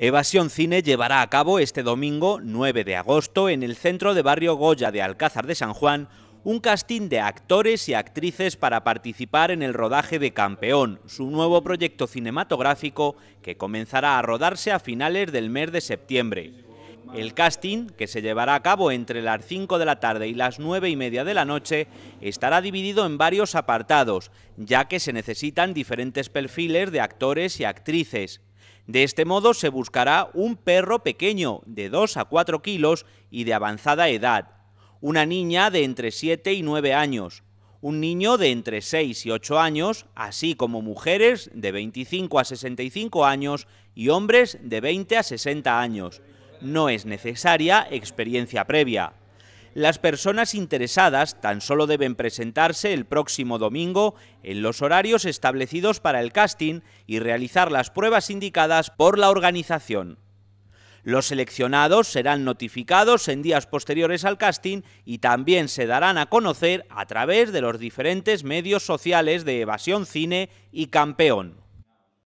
Evasión Cine llevará a cabo este domingo 9 de agosto en el centro de barrio Goya de Alcázar de San Juan un casting de actores y actrices para participar en el rodaje de Campeón, su nuevo proyecto cinematográfico que comenzará a rodarse a finales del mes de septiembre. El casting, que se llevará a cabo entre las 5 de la tarde y las 9 y media de la noche, estará dividido en varios apartados, ya que se necesitan diferentes perfiles de actores y actrices. De este modo se buscará un perro pequeño de 2 a 4 kilos y de avanzada edad, una niña de entre 7 y 9 años, un niño de entre 6 y 8 años, así como mujeres de 25 a 65 años y hombres de 20 a 60 años. No es necesaria experiencia previa. Las personas interesadas tan solo deben presentarse el próximo domingo en los horarios establecidos para el casting y realizar las pruebas indicadas por la organización. Los seleccionados serán notificados en días posteriores al casting y también se darán a conocer a través de los diferentes medios sociales de Evasión Cine y Campeón.